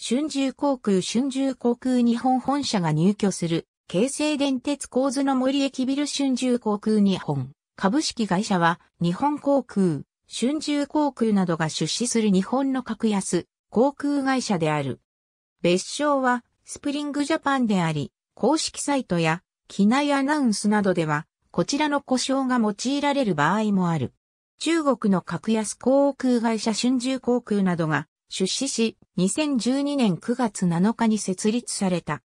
春秋航空春秋航空日本本社が入居する、京成電鉄構図の森駅ビル春秋航空日本。株式会社は、日本航空、春秋航空などが出資する日本の格安、航空会社である。別称は、スプリングジャパンであり、公式サイトや、機内アナウンスなどでは、こちらの故障が用いられる場合もある。中国の格安航空会社春秋航空などが出資し、2012年9月7日に設立された。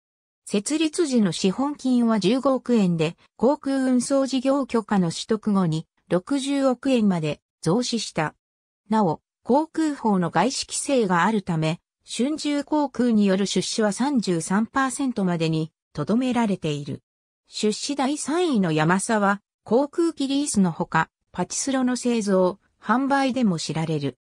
設立時の資本金は15億円で、航空運送事業許可の取得後に60億円まで増資した。なお、航空法の外資規制があるため、春秋航空による出資は33%までにとどめられている。出資第3位の山沢、航空機リースのほか、パチスロの製造、販売でも知られる。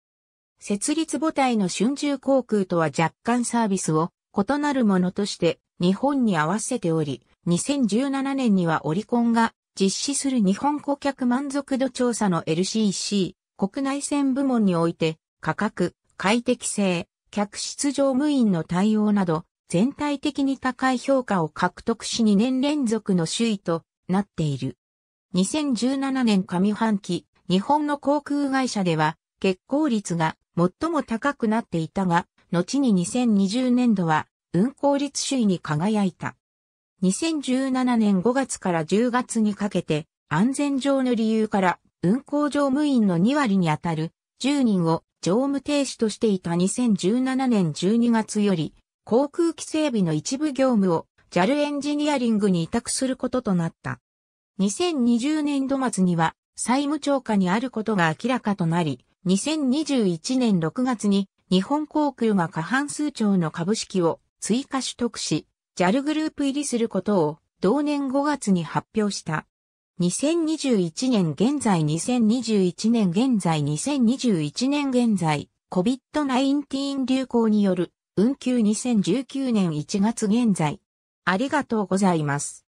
設立母体の春秋航空とは若干サービスを異なるものとして日本に合わせており、2017年にはオリコンが実施する日本顧客満足度調査の LCC 国内線部門において価格、快適性、客室乗務員の対応など全体的に高い評価を獲得し2年連続の首位となっている。2017年上半期、日本の航空会社では、結構率が最も高くなっていたが、後に2020年度は運行率首位に輝いた。2017年5月から10月にかけて安全上の理由から運行乗務員の2割にあたる10人を乗務停止としていた2017年12月より航空機整備の一部業務を JAL エンジニアリングに委託することとなった。2020年度末には債務超過にあることが明らかとなり、2021年6月に日本航空が過半数庁の株式を追加取得し、JAL グループ入りすることを同年5月に発表した。2021年現在2021年現在2021年現在 COVID-19 流行による運休2019年1月現在ありがとうございます。